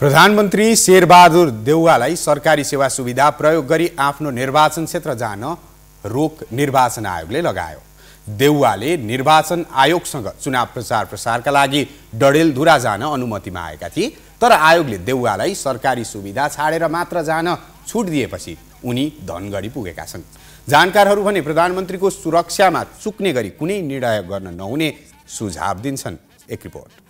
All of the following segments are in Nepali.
प्रधानमन्त्री शेरबहादुर देउवालाई सरकारी सेवा सुविधा प्रयोग गरी आफ्नो निर्वाचन क्षेत्र जान रोक निर्वाचन आयोगले लगायो देउवाले निर्वाचन आयोगसँग चुनाव प्रचार प्रसारका लागि डडेलधुरा जान अनुमतिमा आएका थिए तर आयोगले देउवालाई सरकारी सुविधा छाडेर मात्र जान छुट दिएपछि उनी धनगढी पुगेका छन् जानकारहरू भने प्रधानमन्त्रीको सुरक्षामा चुक्ने गरी कुनै निर्णय गर्न नहुने सुझाव दिन्छन् एक रिपोर्ट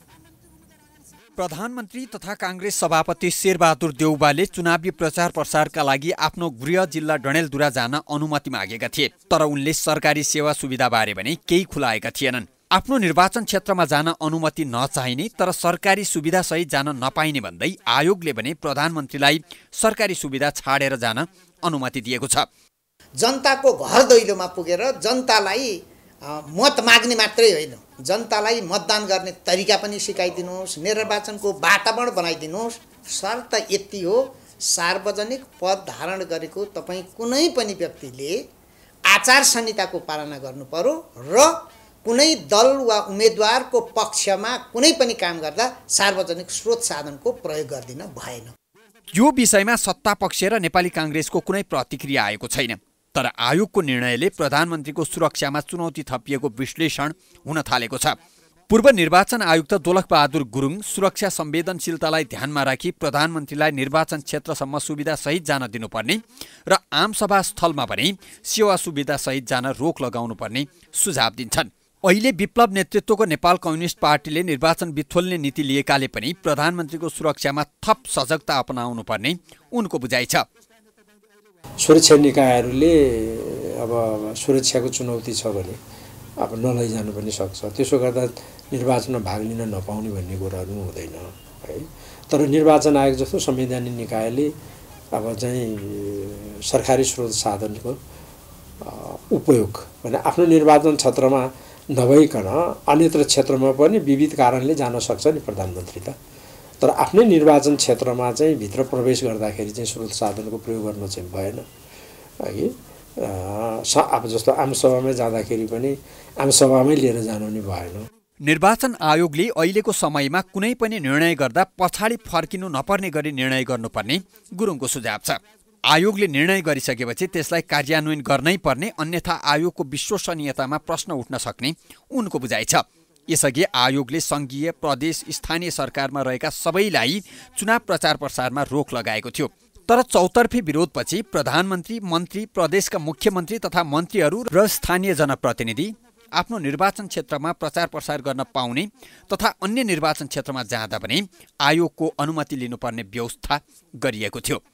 प्रधानमन्त्री तथा काङ्ग्रेस सभापति शेरबहादुर देउबाले चुनावी प्रचार प्रसारका लागि आफ्नो गृह जिल्ला डणेलधुरा जान अनुमति मागेका थिए तर उनले सरकारी सेवा सुविधाबारे भने केही खुलाएका थिएनन् आफ्नो निर्वाचन क्षेत्रमा जान अनुमति नचाहिने तर सरकारी सुविधासहित जान नपाइने भन्दै आयोगले भने प्रधानमन्त्रीलाई सरकारी सुविधा छाडेर जान अनुमति दिएको छ जनताको घर दैलोमा पुगेर जनतालाई मत माग्ने मात्रै होइन जनतालाई मतदान गर्ने तरिका पनि सिकाइदिनुहोस् निर्वाचनको वातावरण बनाइदिनुहोस् शर्त यति हो सार्वजनिक पद धारण गरेको तपाईँ कुनै पनि व्यक्तिले आचार संहिताको पालना गर्नु र कुनै दल वा उम्मेदवारको पक्षमा कुनै पनि काम गर्दा सार्वजनिक स्रोत साधनको प्रयोग गरिदिन भएन यो विषयमा सत्ता पक्ष र नेपाली काङ्ग्रेसको कुनै प्रतिक्रिया आएको छैन तर आयोगको निर्णयले प्रधानमन्त्रीको सुरक्षामा चुनौती थपिएको विश्लेषण हुन थालेको छ पूर्व निर्वाचन आयुक्त दोलखबहादुर गुरुङ सुरक्षा संवेदनशीलतालाई ध्यानमा राखी प्रधानमन्त्रीलाई निर्वाचन क्षेत्रसम्म सुविधासहित जान दिनुपर्ने र आमसभा स्थलमा पनि सेवा सुविधासहित जान रोक लगाउनुपर्ने सुझाव दिन्छन् अहिले विप्लव नेतृत्वको नेपाल कम्युनिस्ट पार्टीले निर्वाचन बिथोल्ने नीति लिएकाले पनि प्रधानमन्त्रीको सुरक्षामा थप सजगता अपनाउनुपर्ने उनको बुझाइ छ सुरक्षा निकायहरूले अब सुरक्षाको चुनौती छ भने अब नलैजानु पनि सक्छ त्यसो गर्दा निर्वाचनमा भाग लिन नपाउने भन्ने कुराहरू हुँदैन है तर निर्वाचन आयोग जस्तो संवैधानिक निकायले अब चाहिँ सरकारी स्रोत साधनको उपयोग भने आफ्नो निर्वाचन क्षेत्रमा नभइकन अन्यत्र क्षेत्रमा पनि विविध कारणले जान सक्छ नि प्रधानमन्त्री त तर आफ्नै निर्वाचन क्षेत्रमा चाहिँ भित्र प्रवेश गर्दाखेरि चाहिँ स्रोत साधनको प्रयोग गर्न चाहिँ भएन है स अब जस्तो आमसभामै जाँदाखेरि पनि आमसभामै लिएर जानु नि भएन निर्वाचन आयोगले अहिलेको समयमा कुनै पनि निर्णय गर्दा पछाडि फर्किनु नपर्ने गरी निर्णय गर्नुपर्ने गुरुङको सुझाव छ आयोगले निर्णय गरिसकेपछि त्यसलाई कार्यान्वयन गर्नै पर्ने अन्यथा आयोगको विश्वसनीयतामा प्रश्न उठ्न सक्ने उनको बुझाइ छ यसअघि आयोगले सङ्घीय प्रदेश स्थानीय सरकारमा रहेका सबैलाई चुनाव प्रचार प्रसारमा रोक लगाएको थियो तर चौतर्फी विरोधपछि प्रधानमन्त्री मन्त्री प्रदेशका मुख्यमन्त्री तथा मन्त्रीहरू र स्थानीय जनप्रतिनिधि आफ्नो निर्वाचन क्षेत्रमा प्रचार प्रसार गर्न पाउने तथा अन्य निर्वाचन क्षेत्रमा जाँदा पनि आयोगको अनुमति लिनुपर्ने व्यवस्था गरिएको थियो